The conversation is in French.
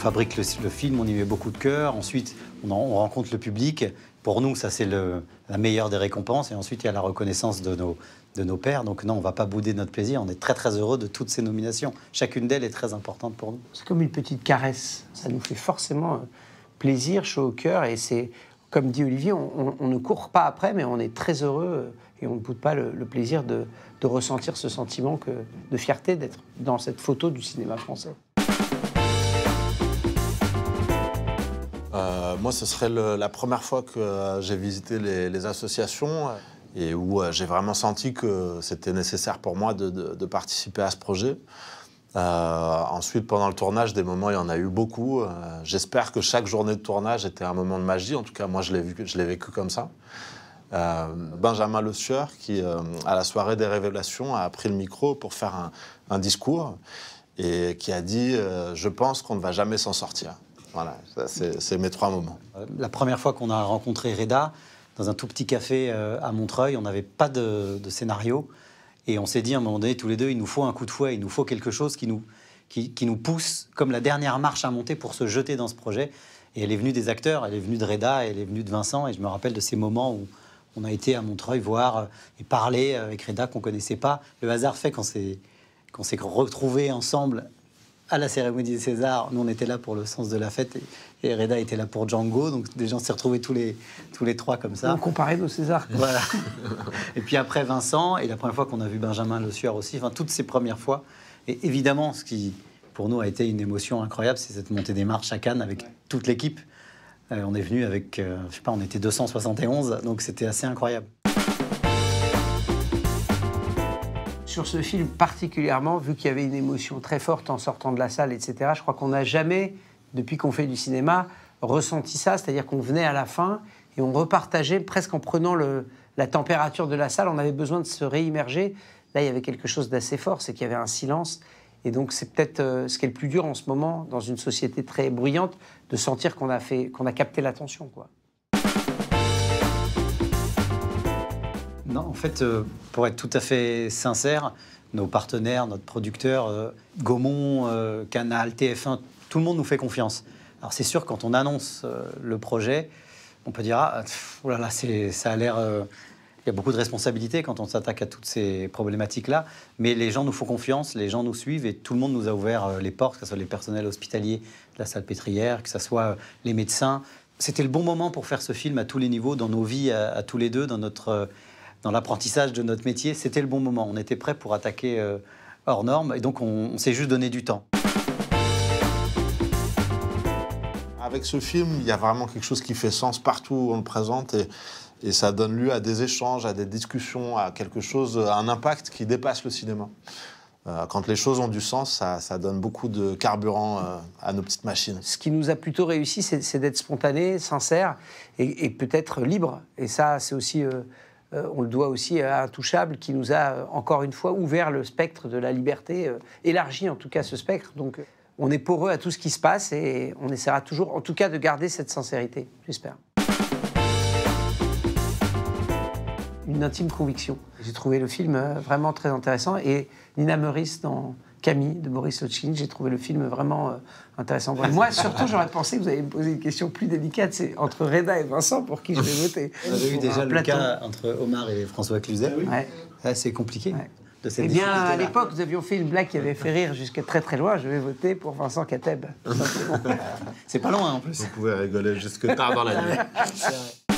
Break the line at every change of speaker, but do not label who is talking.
fabrique le, film, on y met beaucoup de cœur. Ensuite, on, rencontre le public. Pour nous, ça, c'est la meilleure des récompenses. Et ensuite, il y a la reconnaissance de nos, de nos Donc, non, on ne va pas bouder notre plaisir. On est très, très heureux de toutes ces nominations. Chacune d'elles est très importante pour nous.
C'est comme une petite caresse. Ça nous fait forcément euh, plaisir, chaud au cœur. Et c'est, comme dit Olivier, on, ne court pas après, mais on est très heureux euh, et on ne boude pas le, plaisir de, de, ressentir ce sentiment de fierté d'être dans cette photo du cinéma français.
Euh, moi, ce serait la première fois que euh, j'ai visité les, associations euh, et où j'ai vraiment senti que c'était nécessaire pour moi de, participer à ce projet. ensuite, pendant le tournage, des moments, il y en a eu beaucoup. J'espère que chaque journée de tournage était un moment de magie. En tout cas, moi, je l'ai vécu comme ça. Benjamin Le Sueur, qui, à la soirée des révélations, a pris le micro pour faire un, discours et qui a dit Je pense qu'on ne va jamais s'en sortir. Voilà, c'est mes trois moments.
La première fois qu'on a rencontré Reda, dans un tout petit café euh, à Montreuil, on n'avait pas de, scénario. Et on s'est dit à un moment donné, tous les deux, il nous faut un coup de fouet, il nous faut quelque chose qui nous, qui, nous pousse comme la dernière marche à monter pour se jeter dans ce projet. Et elle est venue des acteurs, elle est venue de Reda, elle est venue de Vincent. Et je me rappelle de ces moments où on a été à Montreuil voir euh, et parler euh, avec Reda qu'on ne connaissait pas. Le hasard fait qu'on s'est qu'on s'est retrouvés ensemble à la cérémonie de César, Nous, on était là pour le sens de la fête et, Reda était là pour Django. Donc, des gens s'est retrouvés tous les, tous les trois comme ça. On
comparait nos Césars. Voilà.
et puis après, Vincent, et la première fois qu'on a vu Benjamin Le Sueur aussi, enfin, toutes ces premières fois. Et évidemment, ce qui, pour nous, a été une émotion incroyable, c'est cette montée des marches à Cannes avec toute l'équipe. Euh, on est venu avec, je euh, je sais pas, on était 271, donc c'était assez incroyable
sur ce film particulièrement, vu qu'il y avait une émotion très forte en sortant de la salle, etc. Je crois qu'on n'a jamais, depuis qu'on fait du cinéma, ressenti ça, c'est-à-dire qu'on venait à la fin et on repartageait presque en prenant la température de la salle, on avait besoin de se réimmerger. Là, il y avait quelque chose d'assez fort, c'est qu'il y avait un silence. Et donc, c'est peut-être euh, ce qui est le plus dur en ce moment, dans une société très bruyante, de sentir qu'on a, fait, qu'on a capté l'attention. quoi.
Non, en fait, euh, pour être tout à fait sincère, nos partenaires, notre producteur, euh, Gaumont, euh, Canal, TF1, tout le monde nous fait confiance. Alors c'est sûr, quand on annonce le projet, on peut dire, ah, là ça a l'air... Il y a beaucoup de responsabilités quand on s'attaque à toutes ces problématiques-là, mais les gens nous font confiance, les gens nous suivent et tout le monde nous a ouvert les portes, que ce soit les personnels hospitaliers de la salle pétrière, que ce soit les médecins. C'était le bon moment pour faire ce film à tous les niveaux, dans nos vies, à tous les deux, dans notre dans l'apprentissage de notre métier, c'était le bon moment. On était prêt pour attaquer euh, hors normes et donc on, s'est juste donné du temps.
Avec ce film, il y a vraiment quelque chose qui fait sens partout où on le présente et, et ça donne lieu à des échanges, à des discussions, à quelque chose, à un impact qui dépasse le cinéma. Euh, quand les choses ont du sens, ça, donne beaucoup de carburant euh, à nos petites machines. Ce qui nous a plutôt réussi, c'est d'être spontané, sincère et, peut-être
libre. Et ça, c'est aussi euh, on le doit aussi à Intouchable qui nous a euh, encore une fois ouvert le spectre de la liberté, euh, élargi en tout cas ce spectre. Donc on est poreux à tout ce qui se passe et on essaiera toujours en tout cas de garder cette sincérité, j'espère. Une intime conviction. J'ai trouvé le film vraiment très intéressant et Nina Meurice dans Camille de Boris Lotchin. J'ai trouvé le film vraiment euh, intéressant. Moi, surtout, j'aurais pensé que vous avez posé une question plus délicate. C'est entre Reda et Vincent pour qui je vais voter. Vous avez eu déjà le cas
entre Omar et François Cluzet. Ah ouais. Ah, c'est compliqué.
De eh bien, à l'époque, nous avions fait une blague qui avait fait rire jusqu'à très très loin. Je vais voter pour Vincent Cateb.
c'est pas loin en plus. Vous pouvez rigoler jusque tard dans la nuit.